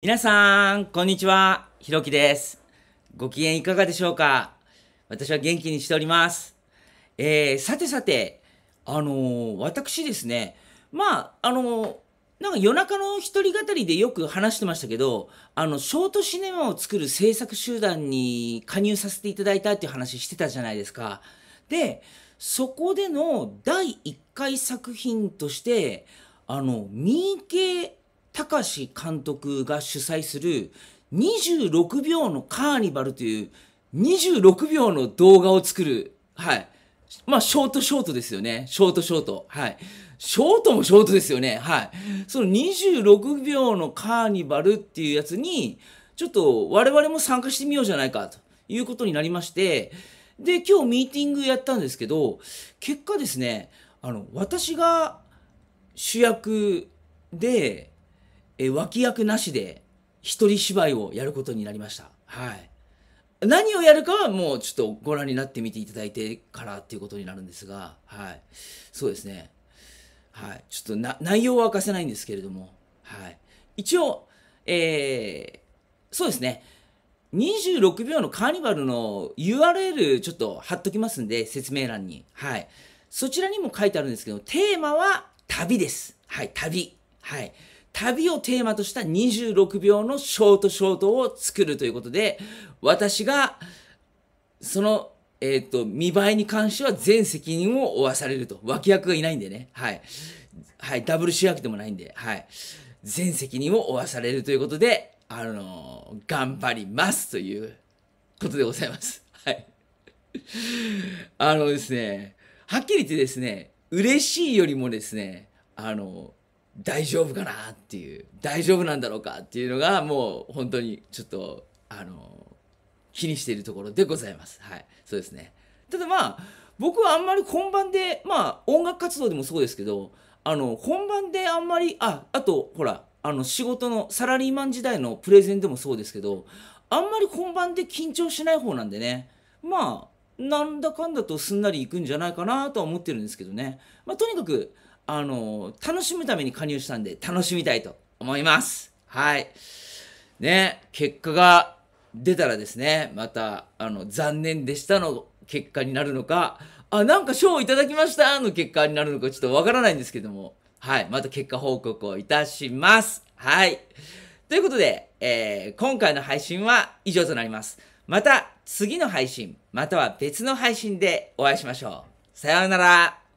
皆さん、こんにちは。ひろきです。ご機嫌いかがでしょうか私は元気にしております。えー、さてさて、あのー、私ですね、まあ、あのー、なんか夜中の一人語りでよく話してましたけど、あの、ショートシネマを作る制作集団に加入させていただいたっていう話してたじゃないですか。で、そこでの第1回作品として、あの、ミー池隆監督が主催する26秒のカーニバルという26秒の動画を作る。はい。まあ、ショートショートですよね。ショートショート。はい。ショートもショートですよね。はい。その26秒のカーニバルっていうやつに、ちょっと我々も参加してみようじゃないかということになりまして、で、今日ミーティングやったんですけど、結果ですね、あの、私が主役で、えー、脇役なしで一人芝居をやることになりました。はい。何をやるかはもうちょっとご覧になってみていただいてからっていうことになるんですが、はい。そうですね。はい。ちょっとな、内容は明かせないんですけれども、はい。一応、えー、そうですね。26秒のカーニバルの URL ちょっと貼っときますんで、説明欄に。はい。そちらにも書いてあるんですけど、テーマは旅です。はい、旅。はい。旅をテーマとした26秒のショートショートを作るということで、私が、その、えっ、ー、と、見栄えに関しては全責任を負わされると。脇役がいないんでね。はい。はい。ダブル主役でもないんで、はい。全責任を負わされるということで、あのー、頑張りますということでございます。はい。あのですね、はっきり言ってですね、嬉しいよりもですね、あの、大丈夫かなっていう大丈夫なんだろうかっていうのがもう本当にちょっとあの気にしているところでございます。はい、そうですねただまあ僕はあんまり本番でまあ音楽活動でもそうですけどあの本番であんまりああとほらあの仕事のサラリーマン時代のプレゼンでもそうですけどあんまり本番で緊張しない方なんでねまあなんだかんだとすんなりいくんじゃないかなとは思ってるんですけどね、まあ、とにかくあの、楽しむために加入したんで、楽しみたいと思います。はい。ね、結果が出たらですね、また、あの、残念でしたの結果になるのか、あ、なんか賞をいただきましたの結果になるのか、ちょっとわからないんですけども、はい、また結果報告をいたします。はい。ということで、えー、今回の配信は以上となります。また次の配信、または別の配信でお会いしましょう。さようなら。